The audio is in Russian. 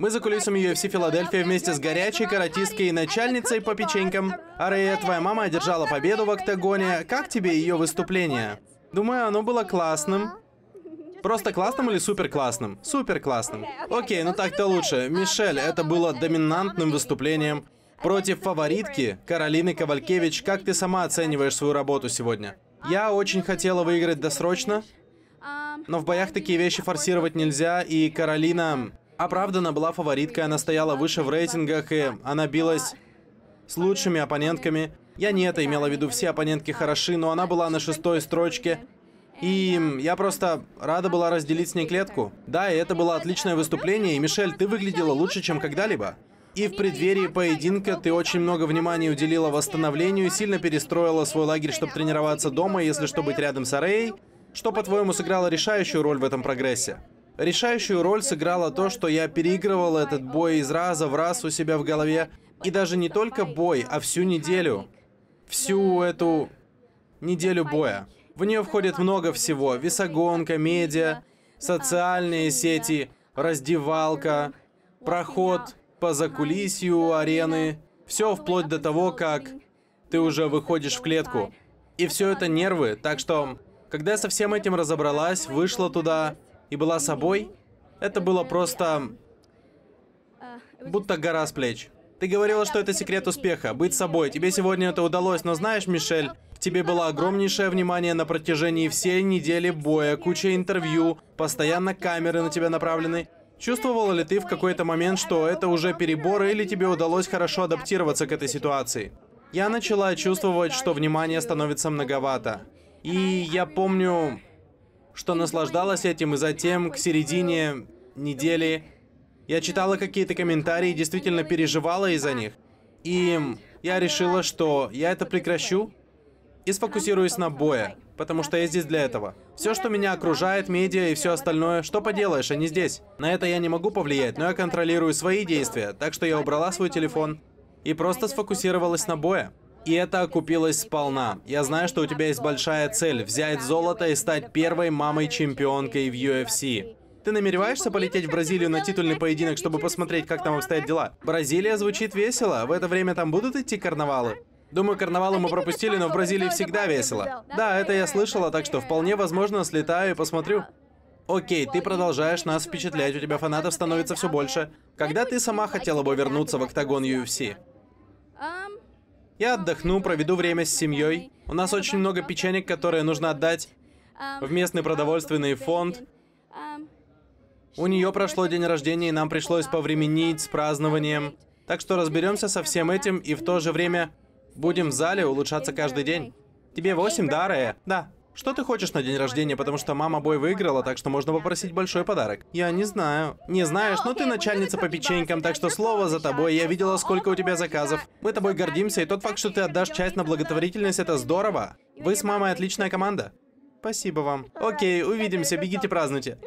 Мы за кулисами UFC Филадельфия вместе с горячей каратисткой и начальницей по печенькам. Арея, твоя мама одержала победу в октагоне. Как тебе ее выступление? Думаю, оно было классным. Просто классным или супер классным? Супер классным. Окей, ну так-то лучше. Мишель, это было доминантным выступлением. Против фаворитки Каролины Ковалькевич, как ты сама оцениваешь свою работу сегодня? Я очень хотела выиграть досрочно, но в боях такие вещи форсировать нельзя, и Каролина... Оправдана была фавориткой, она стояла выше в рейтингах, и она билась с лучшими оппонентками. Я не это имела в виду, все оппонентки хороши, но она была на шестой строчке. И я просто рада была разделить с ней клетку. Да, и это было отличное выступление, и, Мишель, ты выглядела лучше, чем когда-либо. И в преддверии поединка ты очень много внимания уделила восстановлению, и сильно перестроила свой лагерь, чтобы тренироваться дома, если что, быть рядом с Арей, что, по-твоему, сыграло решающую роль в этом прогрессе. Решающую роль сыграло то, что я переигрывал этот бой из раза в раз у себя в голове. И даже не только бой, а всю неделю. Всю эту неделю боя. В нее входит много всего. Весогонка, медиа, социальные сети, раздевалка, проход по закулисью арены. Все вплоть до того, как ты уже выходишь в клетку. И все это нервы, так что, когда со всем этим разобралась, вышла туда, и была собой, это было просто... Будто гора с плеч. Ты говорила, что это секрет успеха, быть собой. Тебе сегодня это удалось, но знаешь, Мишель, в тебе было огромнейшее внимание на протяжении всей недели боя, куча интервью, постоянно камеры на тебя направлены. Чувствовала ли ты в какой-то момент, что это уже перебор, или тебе удалось хорошо адаптироваться к этой ситуации? Я начала чувствовать, что внимание становится многовато. И я помню, что наслаждалась этим, и затем к середине недели я читала какие-то комментарии, действительно переживала из-за них. И я решила, что я это прекращу и сфокусируюсь на бое, потому что я здесь для этого. Все, что меня окружает, медиа и все остальное, что поделаешь, они а здесь. На это я не могу повлиять, но я контролирую свои действия, так что я убрала свой телефон и просто сфокусировалась на бое. И это окупилось сполна. Я знаю, что у тебя есть большая цель – взять золото и стать первой мамой-чемпионкой в UFC. Ты намереваешься полететь в Бразилию на титульный поединок, чтобы посмотреть, как там обстоят дела? Бразилия звучит весело. В это время там будут идти карнавалы? Думаю, карнавалы мы пропустили, но в Бразилии всегда весело. Да, это я слышала, так что вполне возможно слетаю и посмотрю. Окей, ты продолжаешь нас впечатлять, у тебя фанатов становится все больше. Когда ты сама хотела бы вернуться в октагон UFC? Я отдохну, проведу время с семьей. У нас очень много печенек, которые нужно отдать в местный продовольственный фонд. У нее прошло день рождения, и нам пришлось повременить с празднованием. Так что разберемся со всем этим и в то же время будем в зале улучшаться каждый день. Тебе 8, да, Рея? Да. Что ты хочешь на день рождения, потому что мама бой выиграла, так что можно попросить большой подарок? Я не знаю. Не знаешь, но ну ты начальница по печенькам, так что слово за тобой. Я видела, сколько у тебя заказов. Мы тобой гордимся, и тот факт, что ты отдашь часть на благотворительность, это здорово. Вы с мамой отличная команда. Спасибо вам. Окей, увидимся, бегите празднуйте.